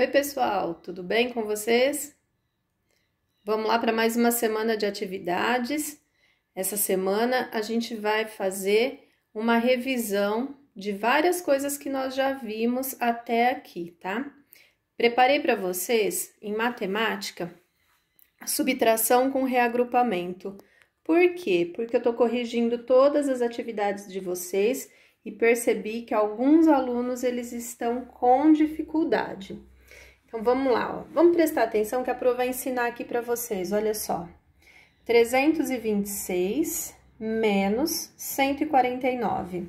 Oi, pessoal, tudo bem com vocês? Vamos lá para mais uma semana de atividades. Essa semana a gente vai fazer uma revisão de várias coisas que nós já vimos até aqui, tá? Preparei para vocês em matemática subtração com reagrupamento. Por quê? Porque eu estou corrigindo todas as atividades de vocês e percebi que alguns alunos eles estão com dificuldade. Então, vamos lá, ó. Vamos prestar atenção que a Pro vai ensinar aqui para vocês, olha só. 326 menos 149.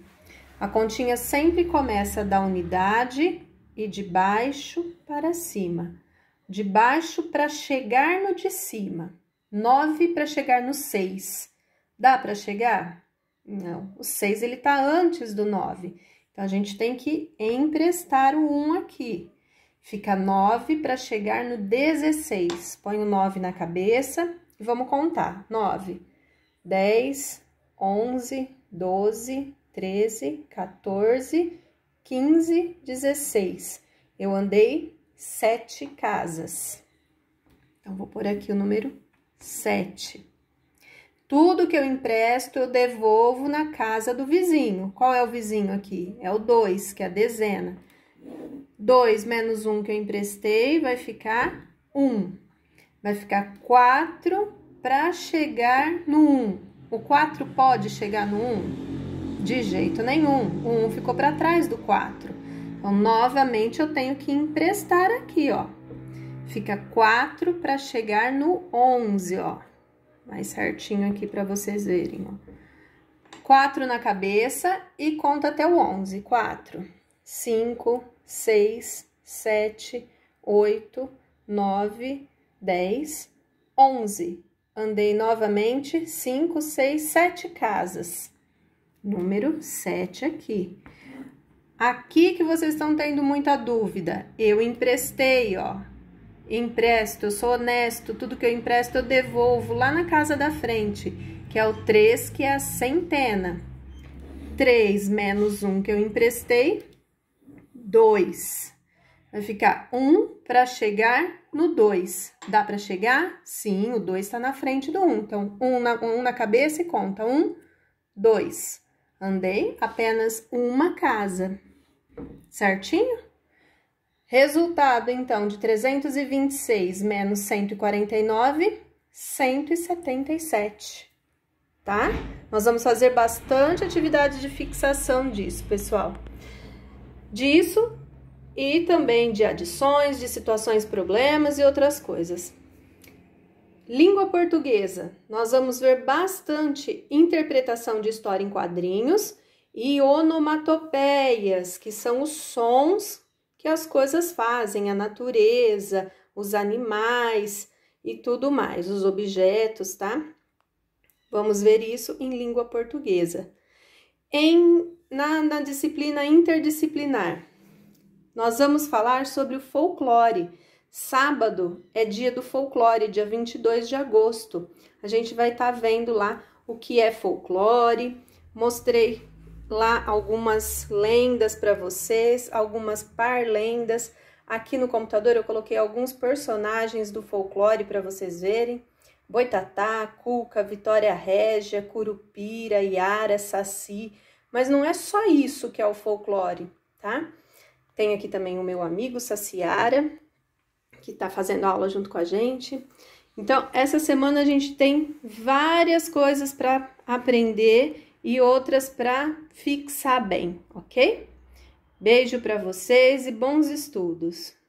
A continha sempre começa da unidade e de baixo para cima. De baixo para chegar no de cima. 9 para chegar no 6. Dá para chegar? Não, o 6 está antes do 9. Então, a gente tem que emprestar o 1 aqui. Fica 9 para chegar no 16. Põe o 9 na cabeça e vamos contar. 9, 10, 11, 12, 13, 14, 15, 16. Eu andei 7 casas. Então, vou pôr aqui o número 7. Tudo que eu empresto, eu devolvo na casa do vizinho. Qual é o vizinho aqui? É o 2, que é a dezena. 2 menos 1 que eu emprestei vai ficar 1. Vai ficar 4 para chegar no 1. O 4 pode chegar no 1? De jeito nenhum. O 1 ficou para trás do 4. Então, novamente, eu tenho que emprestar aqui, ó. Fica 4 para chegar no 11, ó. Mais certinho aqui para vocês verem, ó. 4 na cabeça e conta até o 11. 4. 4. 5, 6, 7, 8, 9, 10, 11. Andei novamente 5, 6, 7 casas. Número 7 aqui. Aqui que vocês estão tendo muita dúvida. Eu emprestei, ó. Empresto, eu sou honesto, tudo que eu empresto eu devolvo lá na casa da frente, que é o 3, que é a centena. 3 menos 1 que eu emprestei, 2. Vai ficar 1 um para chegar no 2. Dá para chegar? Sim, o 2 está na frente do 1. Um. Então, 1 um na, um na cabeça e conta. 1, 2. Andei apenas uma casa. Certinho? Resultado, então, de 326 menos 149, 177. Tá? Nós vamos fazer bastante atividade de fixação disso, pessoal disso e também de adições, de situações, problemas e outras coisas. Língua portuguesa, nós vamos ver bastante interpretação de história em quadrinhos e onomatopeias, que são os sons que as coisas fazem, a natureza, os animais e tudo mais, os objetos, tá? Vamos ver isso em língua portuguesa. Em, na, na disciplina interdisciplinar, nós vamos falar sobre o folclore. Sábado é dia do folclore, dia 22 de agosto. A gente vai estar tá vendo lá o que é folclore. Mostrei lá algumas lendas para vocês, algumas parlendas. Aqui no computador eu coloquei alguns personagens do folclore para vocês verem boitatá, cuca, vitória régia, curupira, iara, saci, mas não é só isso que é o folclore, tá? Tem aqui também o meu amigo Saciara, que está fazendo aula junto com a gente. Então, essa semana a gente tem várias coisas para aprender e outras para fixar bem, ok? Beijo para vocês e bons estudos!